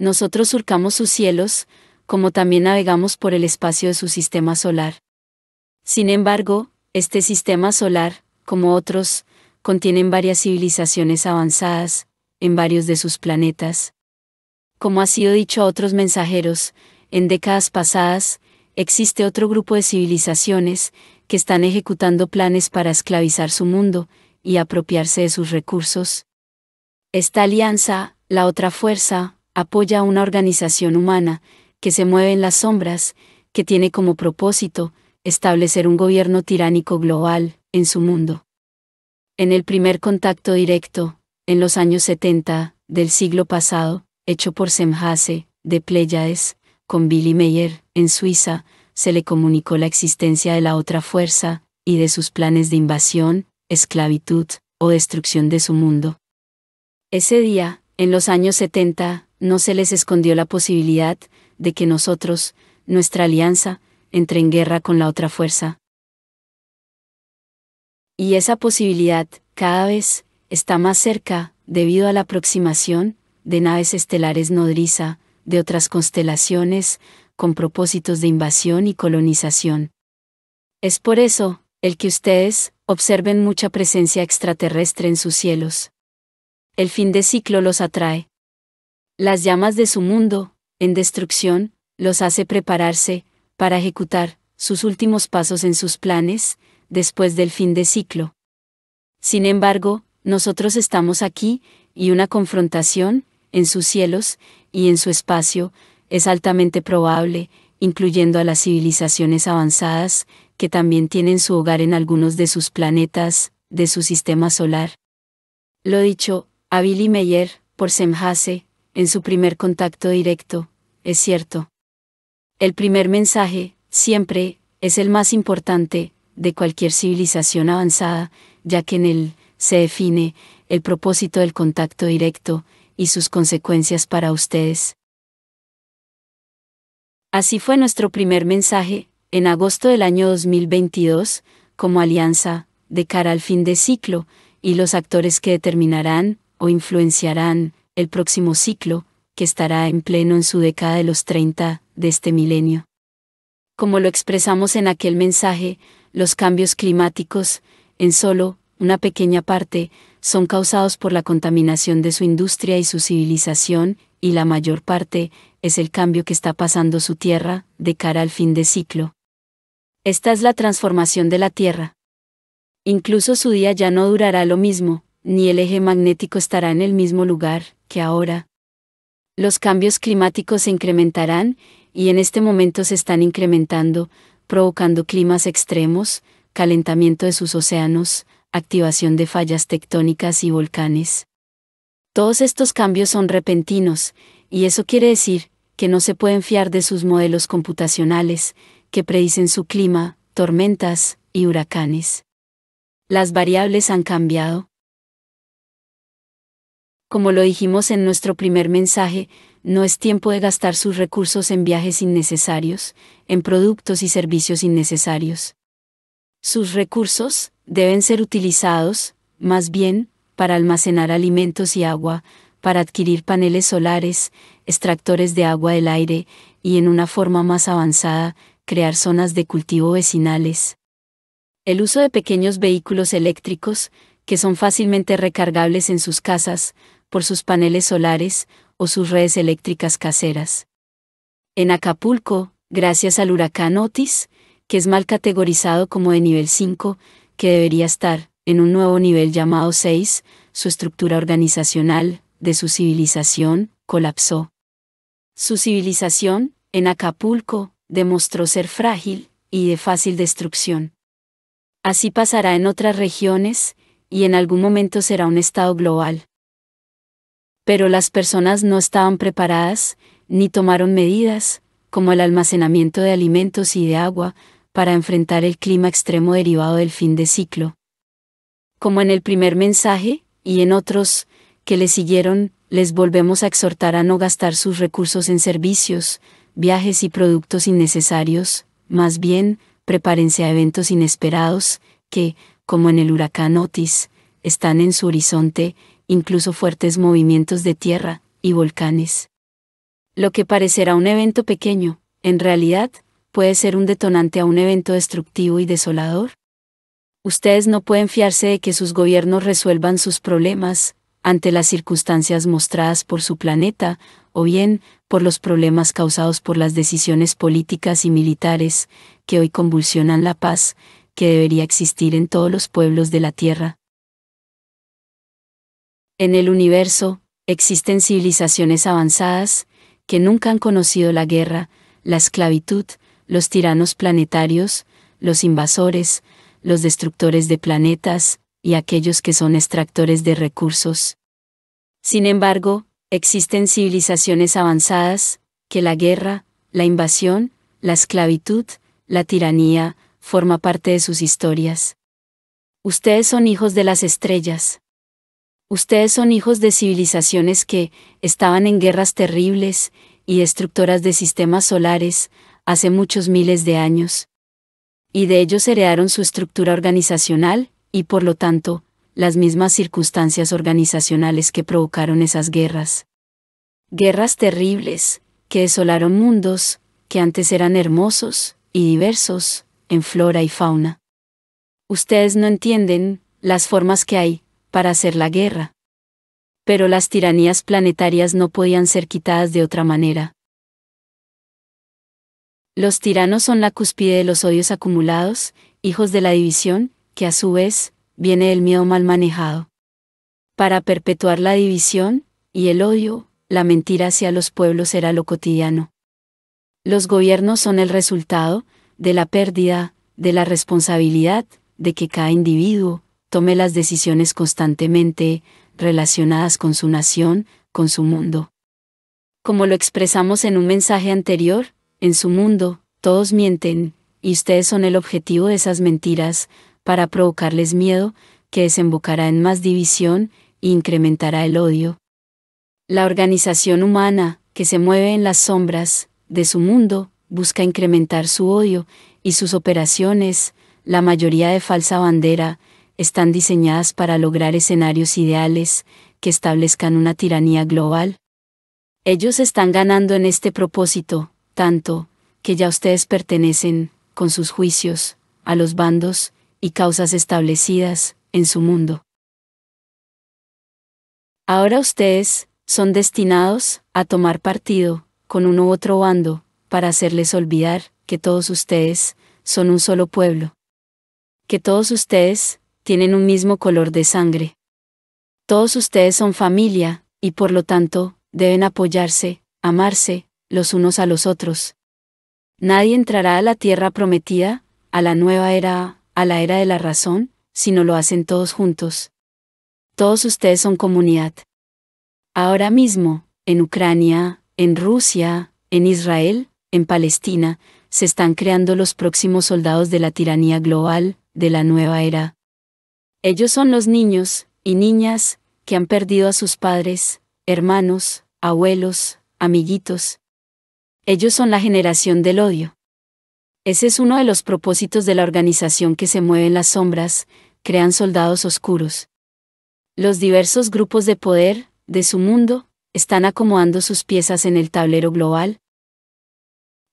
Nosotros surcamos sus cielos, como también navegamos por el espacio de su sistema solar. Sin embargo, este sistema solar, como otros, contienen varias civilizaciones avanzadas, en varios de sus planetas. Como ha sido dicho a otros mensajeros, en décadas pasadas, existe otro grupo de civilizaciones, que están ejecutando planes para esclavizar su mundo, y apropiarse de sus recursos. Esta alianza, la otra fuerza, apoya a una organización humana que se mueve en las sombras, que tiene como propósito establecer un gobierno tiránico global en su mundo. En el primer contacto directo, en los años 70 del siglo pasado, hecho por Semhase, de Pleiades, con Billy Meyer, en Suiza, se le comunicó la existencia de la otra fuerza, y de sus planes de invasión, esclavitud, o destrucción de su mundo. Ese día, en los años 70, no se les escondió la posibilidad de que nosotros, nuestra alianza, entre en guerra con la otra fuerza. Y esa posibilidad, cada vez, está más cerca, debido a la aproximación, de naves estelares nodriza, de otras constelaciones, con propósitos de invasión y colonización. Es por eso, el que ustedes, observen mucha presencia extraterrestre en sus cielos. El fin de ciclo los atrae. Las llamas de su mundo, en destrucción, los hace prepararse, para ejecutar, sus últimos pasos en sus planes, después del fin de ciclo. Sin embargo, nosotros estamos aquí, y una confrontación, en sus cielos, y en su espacio, es altamente probable, incluyendo a las civilizaciones avanzadas, que también tienen su hogar en algunos de sus planetas, de su sistema solar. Lo dicho, a Billy Meyer, por Semhase, en su primer contacto directo, es cierto. El primer mensaje, siempre, es el más importante, de cualquier civilización avanzada, ya que en él se define el propósito del contacto directo y sus consecuencias para ustedes. Así fue nuestro primer mensaje, en agosto del año 2022, como alianza, de cara al fin de ciclo, y los actores que determinarán, o influenciarán, el próximo ciclo, que estará en pleno en su década de los 30 de este milenio. Como lo expresamos en aquel mensaje, los cambios climáticos, en solo una pequeña parte, son causados por la contaminación de su industria y su civilización, y la mayor parte, es el cambio que está pasando su Tierra, de cara al fin de ciclo. Esta es la transformación de la Tierra. Incluso su día ya no durará lo mismo, ni el eje magnético estará en el mismo lugar, que ahora. Los cambios climáticos se incrementarán, y en este momento se están incrementando, provocando climas extremos, calentamiento de sus océanos, activación de fallas tectónicas y volcanes. Todos estos cambios son repentinos, y eso quiere decir, que no se pueden fiar de sus modelos computacionales, que predicen su clima, tormentas y huracanes. Las variables han cambiado como lo dijimos en nuestro primer mensaje, no es tiempo de gastar sus recursos en viajes innecesarios, en productos y servicios innecesarios. Sus recursos deben ser utilizados, más bien, para almacenar alimentos y agua, para adquirir paneles solares, extractores de agua del aire, y en una forma más avanzada, crear zonas de cultivo vecinales. El uso de pequeños vehículos eléctricos, que son fácilmente recargables en sus casas, por sus paneles solares o sus redes eléctricas caseras. En Acapulco, gracias al huracán Otis, que es mal categorizado como de nivel 5, que debería estar en un nuevo nivel llamado 6, su estructura organizacional, de su civilización, colapsó. Su civilización, en Acapulco, demostró ser frágil y de fácil destrucción. Así pasará en otras regiones, y en algún momento será un estado global. Pero las personas no estaban preparadas, ni tomaron medidas, como el almacenamiento de alimentos y de agua, para enfrentar el clima extremo derivado del fin de ciclo. Como en el primer mensaje, y en otros, que le siguieron, les volvemos a exhortar a no gastar sus recursos en servicios, viajes y productos innecesarios, más bien, prepárense a eventos inesperados, que, como en el huracán Otis, están en su horizonte, incluso fuertes movimientos de tierra, y volcanes. Lo que parecerá un evento pequeño, en realidad, puede ser un detonante a un evento destructivo y desolador. Ustedes no pueden fiarse de que sus gobiernos resuelvan sus problemas, ante las circunstancias mostradas por su planeta, o bien, por los problemas causados por las decisiones políticas y militares, que hoy convulsionan la paz, que debería existir en todos los pueblos de la Tierra. En el universo, existen civilizaciones avanzadas, que nunca han conocido la guerra, la esclavitud, los tiranos planetarios, los invasores, los destructores de planetas, y aquellos que son extractores de recursos. Sin embargo, existen civilizaciones avanzadas, que la guerra, la invasión, la esclavitud, la tiranía, forma parte de sus historias. Ustedes son hijos de las estrellas. Ustedes son hijos de civilizaciones que estaban en guerras terribles y destructoras de sistemas solares hace muchos miles de años. Y de ellos heredaron su estructura organizacional y por lo tanto, las mismas circunstancias organizacionales que provocaron esas guerras. Guerras terribles, que desolaron mundos, que antes eran hermosos y diversos, en flora y fauna. Ustedes no entienden las formas que hay para hacer la guerra. Pero las tiranías planetarias no podían ser quitadas de otra manera. Los tiranos son la cúspide de los odios acumulados, hijos de la división, que a su vez, viene del miedo mal manejado. Para perpetuar la división, y el odio, la mentira hacia los pueblos era lo cotidiano. Los gobiernos son el resultado, de la pérdida, de la responsabilidad, de que cada individuo, tome las decisiones constantemente relacionadas con su nación, con su mundo. Como lo expresamos en un mensaje anterior, en su mundo, todos mienten, y ustedes son el objetivo de esas mentiras, para provocarles miedo, que desembocará en más división e incrementará el odio. La organización humana, que se mueve en las sombras, de su mundo, busca incrementar su odio, y sus operaciones, la mayoría de falsa bandera, están diseñadas para lograr escenarios ideales que establezcan una tiranía global. Ellos están ganando en este propósito, tanto, que ya ustedes pertenecen, con sus juicios, a los bandos y causas establecidas, en su mundo. Ahora ustedes, son destinados, a tomar partido, con uno u otro bando, para hacerles olvidar, que todos ustedes, son un solo pueblo. Que todos ustedes, tienen un mismo color de sangre. Todos ustedes son familia, y por lo tanto, deben apoyarse, amarse, los unos a los otros. Nadie entrará a la tierra prometida, a la nueva era, a la era de la razón, si no lo hacen todos juntos. Todos ustedes son comunidad. Ahora mismo, en Ucrania, en Rusia, en Israel, en Palestina, se están creando los próximos soldados de la tiranía global, de la nueva era. Ellos son los niños y niñas que han perdido a sus padres, hermanos, abuelos, amiguitos. Ellos son la generación del odio. Ese es uno de los propósitos de la organización que se mueve en las sombras, crean soldados oscuros. Los diversos grupos de poder, de su mundo, están acomodando sus piezas en el tablero global.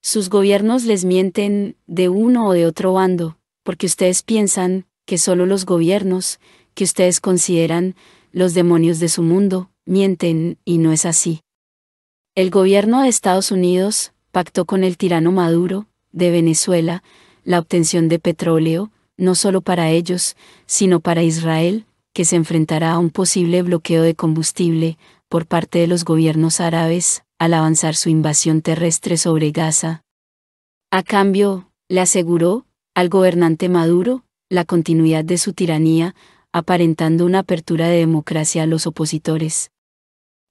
Sus gobiernos les mienten, de uno o de otro bando, porque ustedes piensan, que solo los gobiernos, que ustedes consideran los demonios de su mundo, mienten, y no es así. El gobierno de Estados Unidos pactó con el tirano Maduro, de Venezuela, la obtención de petróleo, no solo para ellos, sino para Israel, que se enfrentará a un posible bloqueo de combustible por parte de los gobiernos árabes al avanzar su invasión terrestre sobre Gaza. A cambio, le aseguró, al gobernante Maduro, la continuidad de su tiranía, aparentando una apertura de democracia a los opositores.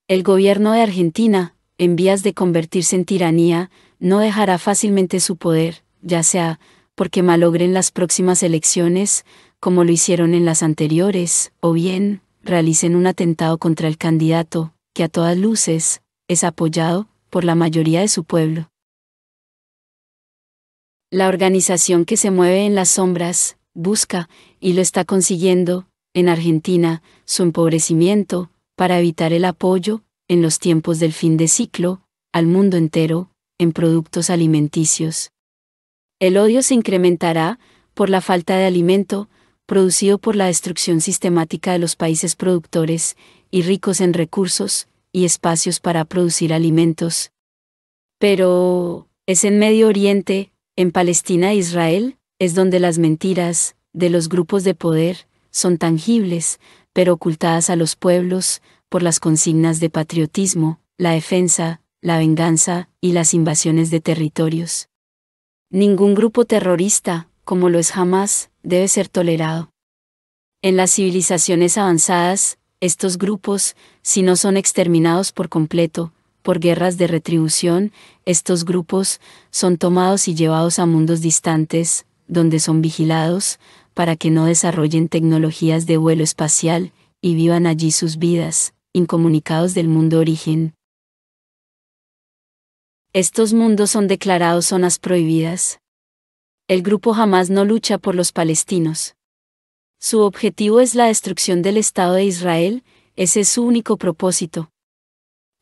El gobierno de Argentina, en vías de convertirse en tiranía, no dejará fácilmente su poder, ya sea porque malogren las próximas elecciones, como lo hicieron en las anteriores, o bien, realicen un atentado contra el candidato, que a todas luces, es apoyado, por la mayoría de su pueblo. La organización que se mueve en las sombras, busca, y lo está consiguiendo, en Argentina, su empobrecimiento, para evitar el apoyo, en los tiempos del fin de ciclo, al mundo entero, en productos alimenticios. El odio se incrementará, por la falta de alimento, producido por la destrucción sistemática de los países productores, y ricos en recursos, y espacios para producir alimentos. Pero, ¿es en Medio Oriente, en Palestina e Israel, es donde las mentiras, de los grupos de poder, son tangibles, pero ocultadas a los pueblos, por las consignas de patriotismo, la defensa, la venganza, y las invasiones de territorios. Ningún grupo terrorista, como lo es jamás, debe ser tolerado. En las civilizaciones avanzadas, estos grupos, si no son exterminados por completo, por guerras de retribución, estos grupos, son tomados y llevados a mundos distantes, donde son vigilados, para que no desarrollen tecnologías de vuelo espacial, y vivan allí sus vidas, incomunicados del mundo origen. Estos mundos son declarados zonas prohibidas. El grupo jamás no lucha por los palestinos. Su objetivo es la destrucción del Estado de Israel, ese es su único propósito.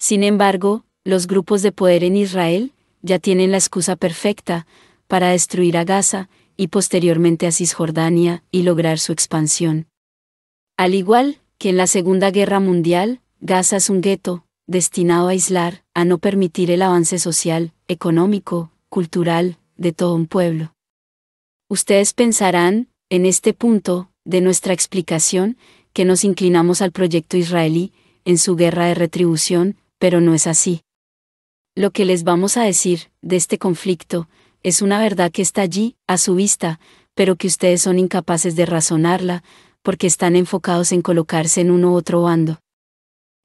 Sin embargo, los grupos de poder en Israel, ya tienen la excusa perfecta, para destruir a Gaza, y posteriormente a Cisjordania, y lograr su expansión. Al igual que en la Segunda Guerra Mundial, Gaza es un gueto, destinado a aislar, a no permitir el avance social, económico, cultural, de todo un pueblo. Ustedes pensarán, en este punto, de nuestra explicación, que nos inclinamos al proyecto israelí, en su guerra de retribución, pero no es así. Lo que les vamos a decir, de este conflicto, es una verdad que está allí, a su vista, pero que ustedes son incapaces de razonarla, porque están enfocados en colocarse en uno u otro bando.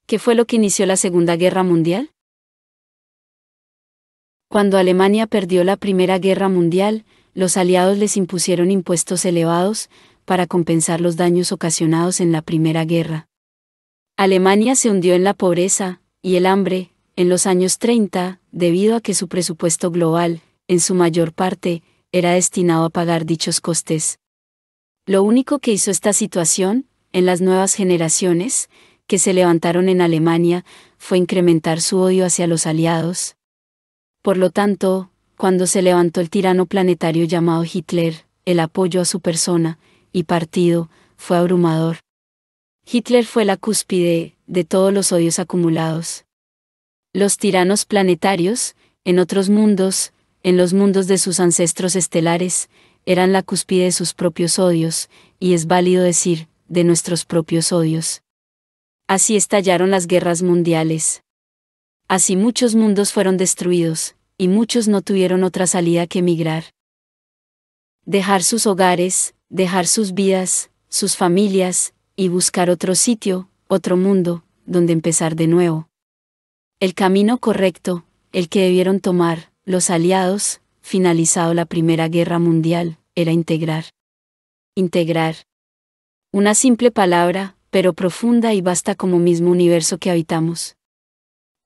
¿Qué fue lo que inició la Segunda Guerra Mundial? Cuando Alemania perdió la Primera Guerra Mundial, los aliados les impusieron impuestos elevados, para compensar los daños ocasionados en la Primera Guerra. Alemania se hundió en la pobreza, y el hambre, en los años 30, debido a que su presupuesto global, en su mayor parte, era destinado a pagar dichos costes. Lo único que hizo esta situación, en las nuevas generaciones, que se levantaron en Alemania, fue incrementar su odio hacia los aliados. Por lo tanto, cuando se levantó el tirano planetario llamado Hitler, el apoyo a su persona, y partido, fue abrumador. Hitler fue la cúspide de todos los odios acumulados. Los tiranos planetarios, en otros mundos, en los mundos de sus ancestros estelares, eran la cúspide de sus propios odios, y es válido decir, de nuestros propios odios. Así estallaron las guerras mundiales. Así muchos mundos fueron destruidos, y muchos no tuvieron otra salida que emigrar. Dejar sus hogares, dejar sus vidas, sus familias, y buscar otro sitio, otro mundo, donde empezar de nuevo. El camino correcto, el que debieron tomar, los aliados, finalizado la Primera Guerra Mundial, era integrar. Integrar. Una simple palabra, pero profunda y vasta como mismo universo que habitamos.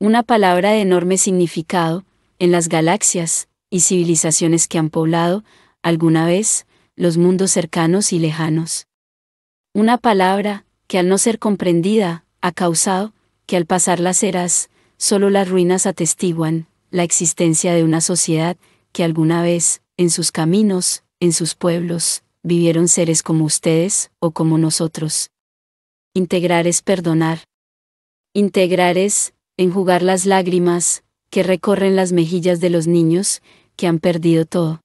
Una palabra de enorme significado, en las galaxias y civilizaciones que han poblado, alguna vez, los mundos cercanos y lejanos. Una palabra, que al no ser comprendida, ha causado, que al pasar las eras, solo las ruinas atestiguan, la existencia de una sociedad que alguna vez, en sus caminos, en sus pueblos, vivieron seres como ustedes o como nosotros. Integrar es perdonar. Integrar es, enjugar las lágrimas, que recorren las mejillas de los niños, que han perdido todo.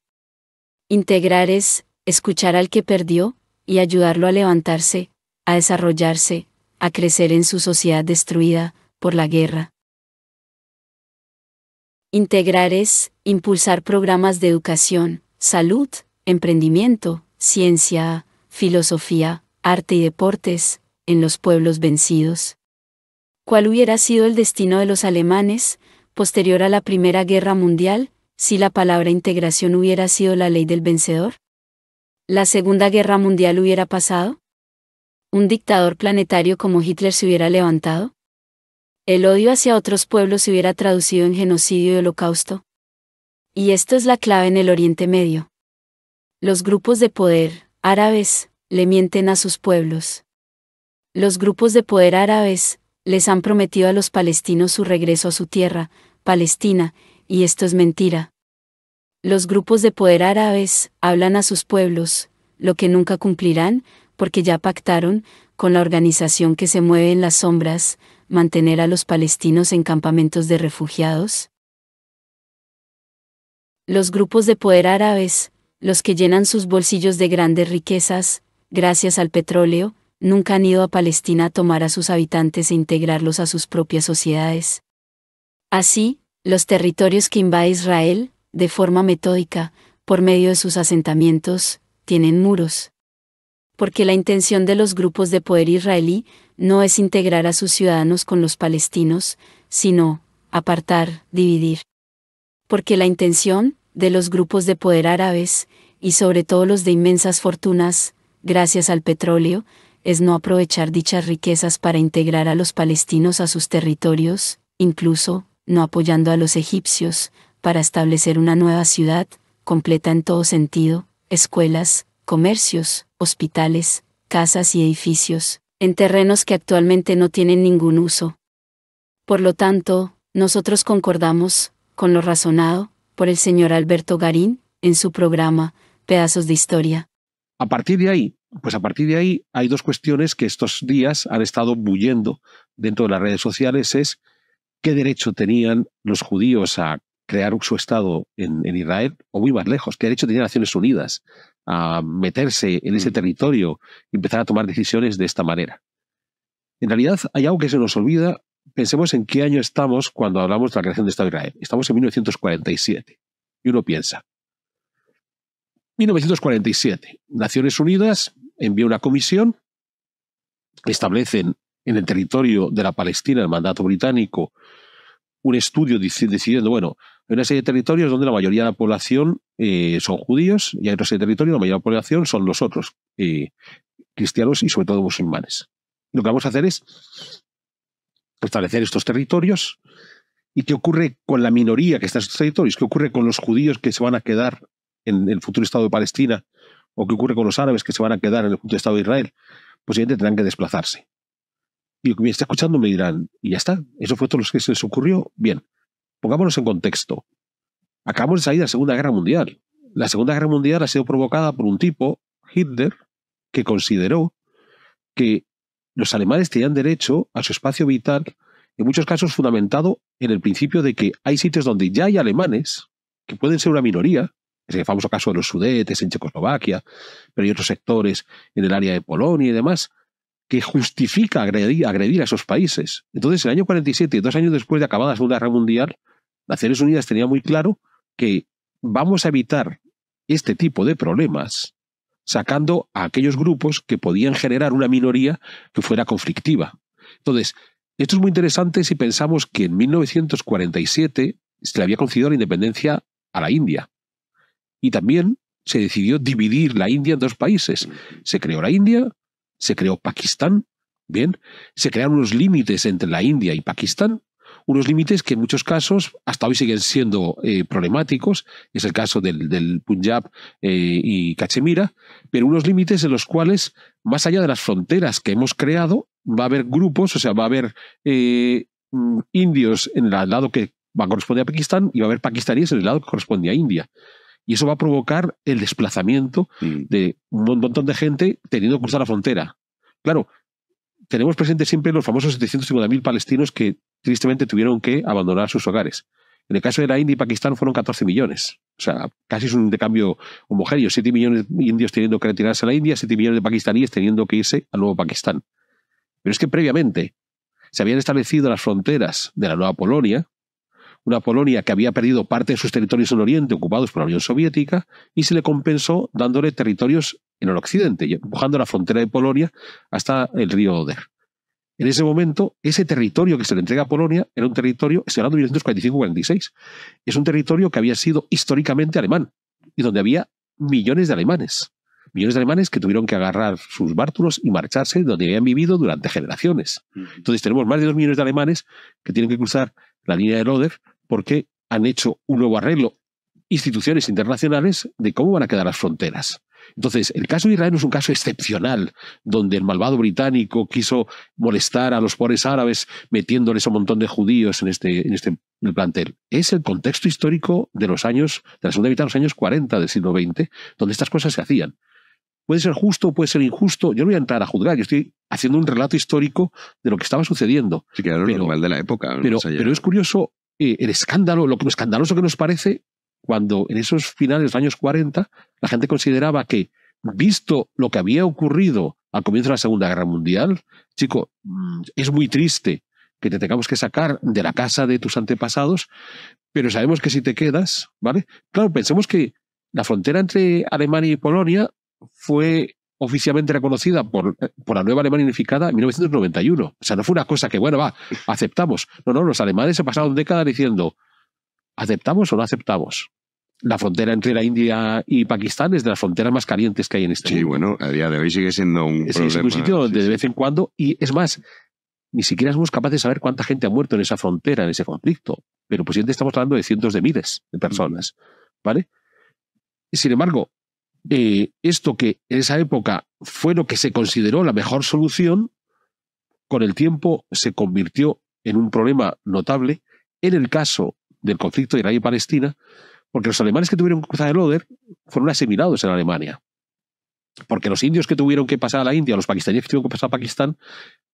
Integrar es, escuchar al que perdió, y ayudarlo a levantarse, a desarrollarse, a crecer en su sociedad destruida, por la guerra, Integrar es impulsar programas de educación, salud, emprendimiento, ciencia, filosofía, arte y deportes, en los pueblos vencidos. ¿Cuál hubiera sido el destino de los alemanes, posterior a la Primera Guerra Mundial, si la palabra integración hubiera sido la ley del vencedor? ¿La Segunda Guerra Mundial hubiera pasado? ¿Un dictador planetario como Hitler se hubiera levantado? el odio hacia otros pueblos se hubiera traducido en genocidio y holocausto. Y esto es la clave en el Oriente Medio. Los grupos de poder, árabes, le mienten a sus pueblos. Los grupos de poder árabes, les han prometido a los palestinos su regreso a su tierra, Palestina, y esto es mentira. Los grupos de poder árabes hablan a sus pueblos, lo que nunca cumplirán, porque ya pactaron, con la organización que se mueve en las sombras, mantener a los palestinos en campamentos de refugiados? Los grupos de poder árabes, los que llenan sus bolsillos de grandes riquezas, gracias al petróleo, nunca han ido a Palestina a tomar a sus habitantes e integrarlos a sus propias sociedades. Así, los territorios que invade Israel, de forma metódica, por medio de sus asentamientos, tienen muros, porque la intención de los grupos de poder israelí no es integrar a sus ciudadanos con los palestinos, sino apartar, dividir. Porque la intención de los grupos de poder árabes, y sobre todo los de inmensas fortunas, gracias al petróleo, es no aprovechar dichas riquezas para integrar a los palestinos a sus territorios, incluso, no apoyando a los egipcios, para establecer una nueva ciudad, completa en todo sentido, escuelas, comercios, hospitales, casas y edificios, en terrenos que actualmente no tienen ningún uso. Por lo tanto, nosotros concordamos, con lo razonado, por el señor Alberto Garín, en su programa, Pedazos de Historia. A partir de ahí, pues a partir de ahí hay dos cuestiones que estos días han estado bullendo dentro de las redes sociales, es qué derecho tenían los judíos a crear su Estado en, en Israel, o muy más lejos, qué derecho tenían Naciones Unidas a meterse en ese mm. territorio y empezar a tomar decisiones de esta manera. En realidad hay algo que se nos olvida. Pensemos en qué año estamos cuando hablamos de la creación de Estado de Israel. Estamos en 1947. Y uno piensa, 1947, Naciones Unidas envía una comisión, establecen en el territorio de la Palestina, el mandato británico, un estudio decidiendo, bueno, hay una serie de territorios donde la mayoría de la población eh, son judíos y hay otros territorio, la mayor población son los otros, eh, cristianos y sobre todo musulmanes. Lo que vamos a hacer es establecer estos territorios y qué ocurre con la minoría que está en estos territorios, qué ocurre con los judíos que se van a quedar en el futuro Estado de Palestina o qué ocurre con los árabes que se van a quedar en el futuro Estado de Israel, pues evidentemente tendrán que desplazarse. Y lo que me está escuchando me dirán, y ya está, eso fue todo lo que se les ocurrió. Bien, pongámonos en contexto. Acabamos de salir de la Segunda Guerra Mundial. La Segunda Guerra Mundial ha sido provocada por un tipo, Hitler, que consideró que los alemanes tenían derecho a su espacio vital, en muchos casos fundamentado en el principio de que hay sitios donde ya hay alemanes, que pueden ser una minoría, es el famoso caso de los sudetes en Checoslovaquia, pero hay otros sectores en el área de Polonia y demás, que justifica agredir, a esos países. Entonces, el año 47, dos años después de acabada la Segunda Guerra Mundial, Naciones Unidas tenía muy claro que vamos a evitar este tipo de problemas sacando a aquellos grupos que podían generar una minoría que fuera conflictiva. Entonces, esto es muy interesante si pensamos que en 1947 se le había concedido la independencia a la India. Y también se decidió dividir la India en dos países. Se creó la India, se creó Pakistán, bien, se crearon unos límites entre la India y Pakistán, unos límites que en muchos casos hasta hoy siguen siendo eh, problemáticos, es el caso del, Punjab eh, y Cachemira, pero unos límites en los cuales, más allá de las fronteras que hemos creado, va a haber grupos, o sea, va a haber eh, mm, indios en el lado que va a corresponder a Pakistán y va a haber pakistaníes en el lado que corresponde a India. Y eso va a provocar el desplazamiento mm. de un montón de gente teniendo que cruzar la frontera. Claro, tenemos presentes siempre los famosos 750.000 palestinos que tristemente tuvieron que abandonar sus hogares. En el caso de la India y Pakistán fueron 14 millones. O sea, casi es un intercambio homogéneo. 7 millones de indios teniendo que retirarse a la India, 7 millones de pakistaníes teniendo que irse al nuevo Pakistán. Pero es que previamente se habían establecido las fronteras de la nueva Polonia, una Polonia que había perdido parte de sus territorios en el Oriente ocupados por la Unión Soviética, y se le compensó dándole territorios en el Occidente, empujando la frontera de Polonia hasta el río Oder. En ese momento, ese territorio que se le entrega a Polonia era un territorio, estoy hablando de 1945-46, es un territorio que había sido históricamente alemán y donde había millones de alemanes. Millones de alemanes que tuvieron que agarrar sus bártulos y marcharse donde habían vivido durante generaciones. Entonces tenemos más de dos millones de alemanes que tienen que cruzar la línea del Oder porque han hecho un nuevo arreglo instituciones internacionales de cómo van a quedar las fronteras. Entonces, el caso de Israel no es un caso excepcional, donde el malvado británico quiso molestar a los pobres árabes metiéndoles un montón de judíos en este, en este plantel. Es el contexto histórico de los años, de la segunda mitad de los años 40 del siglo XX, donde estas cosas se hacían. Puede ser justo, puede ser injusto. Yo no voy a entrar a juzgar, yo estoy haciendo un relato histórico de lo que estaba sucediendo. Sí, que era lo normal de la época. Pero, pero es curioso eh, el escándalo, lo escandaloso que nos parece cuando en esos finales de los años 40 la gente consideraba que, visto lo que había ocurrido al comienzo de la Segunda Guerra Mundial, chico, mm, es muy triste que te tengamos que sacar de la casa de tus antepasados, pero sabemos que si te quedas, ¿vale? Claro, pensemos que la frontera entre Alemania y Polonia fue oficialmente reconocida por, la nueva Alemania unificada en 1991. O sea, no fue una cosa que, bueno, va, aceptamos. No, no, los alemanes se pasaron décadas diciendo, ¿Aceptamos o no aceptamos? La frontera entre la India y Pakistán es de las fronteras más calientes que hay en este mundo. Sí, bueno, a día de hoy sigue siendo un, problema. Es un sitio donde de vez en cuando, y es más, ni siquiera somos capaces de saber cuánta gente ha muerto en esa frontera, en ese conflicto. Pero pues estamos hablando de cientos de miles de personas, ¿vale? Sin embargo, eh, esto que en esa época fue lo que se consideró la mejor solución, con el tiempo se convirtió en un problema notable en el caso del conflicto de Israel y Palestina, porque los alemanes que tuvieron que cruzar el Oder fueron asimilados en Alemania. Porque los indios que tuvieron que pasar a la India, los pakistaníes que tuvieron que pasar a Pakistán,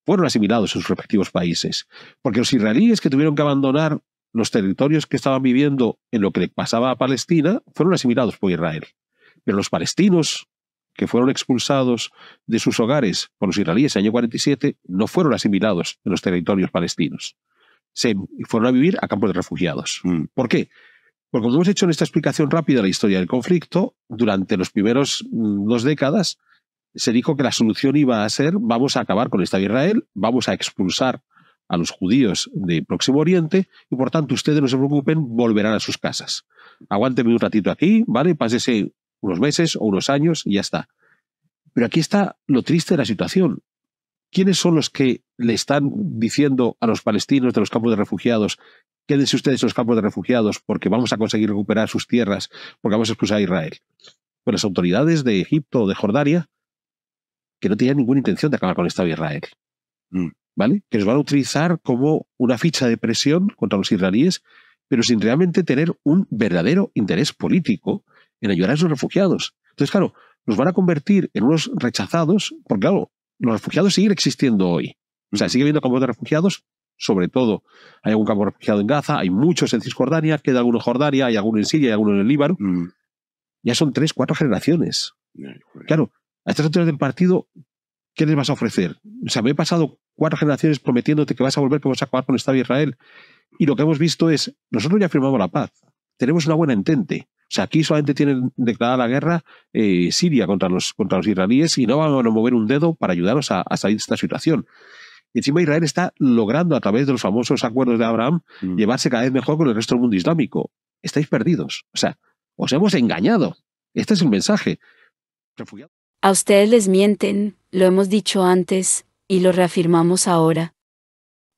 fueron asimilados en sus respectivos países. Porque los israelíes que tuvieron que abandonar los territorios que estaban viviendo en lo que le pasaba a Palestina fueron asimilados por Israel. Pero los palestinos que fueron expulsados de sus hogares por los israelíes en el año 47 no fueron asimilados en los territorios palestinos se fueron a vivir a campos de refugiados. Mm. ¿Por qué? Porque como hemos hecho en esta explicación rápida de la historia del conflicto, durante los primeros mm, dos décadas se dijo que la solución iba a ser vamos a acabar con el Estado de Israel, vamos a expulsar a los judíos del Próximo Oriente y por tanto ustedes no se preocupen, volverán a sus casas. Aguántenme un ratito aquí, ¿vale? Pásese unos meses o unos años y ya está. Pero aquí está lo triste de la situación. ¿quiénes son los que le están diciendo a los palestinos de los campos de refugiados, quédense ustedes en los campos de refugiados porque vamos a conseguir recuperar sus tierras, porque vamos a expulsar a Israel? Pues las autoridades de Egipto o de Jordania, que no tenían ninguna intención de acabar con el Estado de Israel. Mm. ¿Vale? Que los van a utilizar como una ficha de presión contra los israelíes, pero sin realmente tener un verdadero interés político en ayudar a esos refugiados. Entonces, claro, los van a convertir en unos rechazados, porque claro, los refugiados siguen existiendo hoy. O sea, sigue habiendo campos de refugiados, sobre todo. Hay algún campo refugiado en Gaza, hay muchos en Cisjordania, queda alguno en Jordania, hay alguno en Siria, hay alguno en el Líbano. Mm. Ya son tres, cuatro generaciones. Claro, a estas alturas del partido, ¿qué les vas a ofrecer? O sea, me he pasado cuatro generaciones prometiéndote que vas a volver, que vas a acabar con el Estado de Israel. Y lo que hemos visto es, nosotros ya firmamos la paz, tenemos una buena entente sea, aquí solamente tienen declarada la guerra eh, Siria contra los, contra los israelíes y no van a mover un dedo para ayudaros a, salir de esta situación. Y encima Israel está logrando, a través de los famosos acuerdos de Abraham, mm. llevarse cada vez mejor con el resto del mundo islámico. Estáis perdidos. O sea, os hemos engañado. Este es el mensaje. A ustedes les mienten, lo hemos dicho antes, y lo reafirmamos ahora.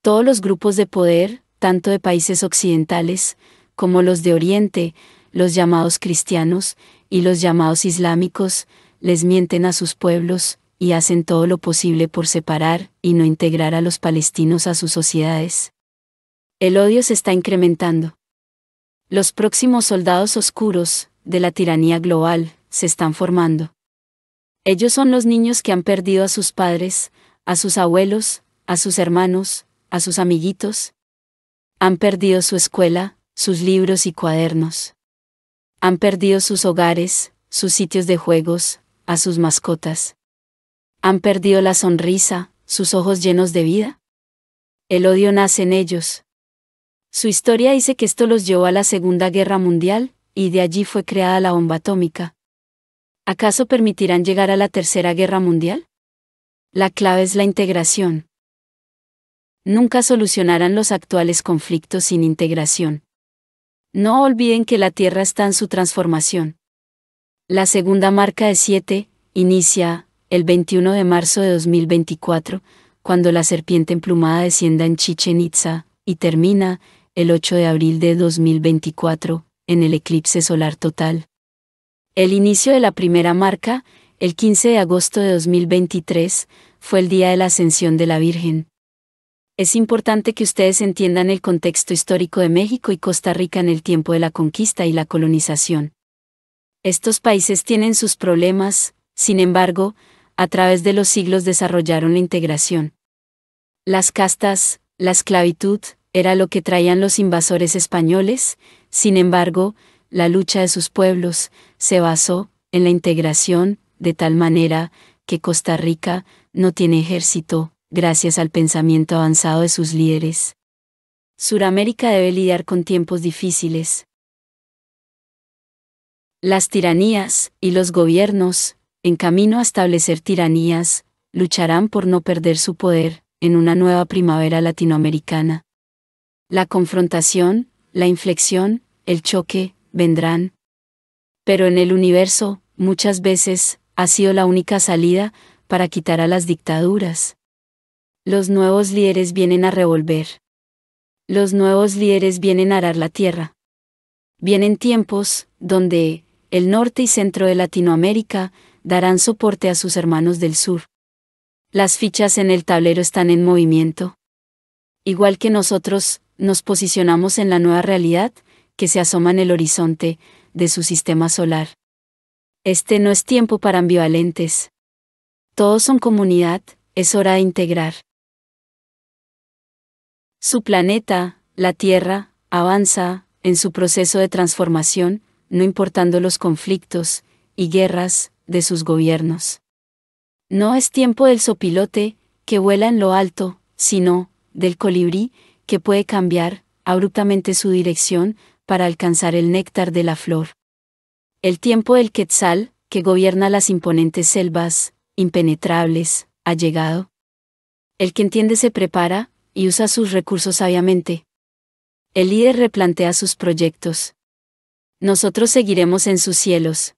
Todos los grupos de poder, tanto de países occidentales como los de Oriente, los llamados cristianos, y los llamados islámicos, les mienten a sus pueblos, y hacen todo lo posible por separar y no integrar a los palestinos a sus sociedades. El odio se está incrementando. Los próximos soldados oscuros, de la tiranía global, se están formando. Ellos son los niños que han perdido a sus padres, a sus abuelos, a sus hermanos, a sus amiguitos. Han perdido su escuela, sus libros y cuadernos. Han perdido sus hogares, sus sitios de juegos, a sus mascotas. Han perdido la sonrisa, sus ojos llenos de vida. El odio nace en ellos. Su historia dice que esto los llevó a la Segunda Guerra Mundial, y de allí fue creada la bomba atómica. ¿Acaso permitirán llegar a la Tercera Guerra Mundial? La clave es la integración. Nunca solucionarán los actuales conflictos sin integración. No olviden que la Tierra está en su transformación. La segunda marca de 7 inicia el 21 de marzo de 2024, cuando la serpiente emplumada descienda en Chichen Itza, y termina el 8 de abril de 2024, en el eclipse solar total. El inicio de la primera marca, el 15 de agosto de 2023, fue el día de la ascensión de la Virgen es importante que ustedes entiendan el contexto histórico de México y Costa Rica en el tiempo de la conquista y la colonización. Estos países tienen sus problemas, sin embargo, a través de los siglos desarrollaron la integración. Las castas, la esclavitud, era lo que traían los invasores españoles, sin embargo, la lucha de sus pueblos se basó en la integración, de tal manera, que Costa Rica no tiene ejército, gracias al pensamiento avanzado de sus líderes. Suramérica debe lidiar con tiempos difíciles. Las tiranías, y los gobiernos, en camino a establecer tiranías, lucharán por no perder su poder, en una nueva primavera latinoamericana. La confrontación, la inflexión, el choque, vendrán. Pero en el universo, muchas veces, ha sido la única salida, para quitar a las dictaduras. Los nuevos líderes vienen a revolver. Los nuevos líderes vienen a arar la tierra. Vienen tiempos donde el norte y centro de Latinoamérica darán soporte a sus hermanos del sur. Las fichas en el tablero están en movimiento. Igual que nosotros, nos posicionamos en la nueva realidad que se asoma en el horizonte de su sistema solar. Este no es tiempo para ambivalentes. Todos son comunidad, es hora de integrar. Su planeta, la Tierra, avanza, en su proceso de transformación, no importando los conflictos y guerras de sus gobiernos. No es tiempo del sopilote, que vuela en lo alto, sino, del colibrí, que puede cambiar, abruptamente su dirección, para alcanzar el néctar de la flor. El tiempo del Quetzal, que gobierna las imponentes selvas, impenetrables, ha llegado. El que entiende se prepara, y usa sus recursos sabiamente. El líder replantea sus proyectos. Nosotros seguiremos en sus cielos.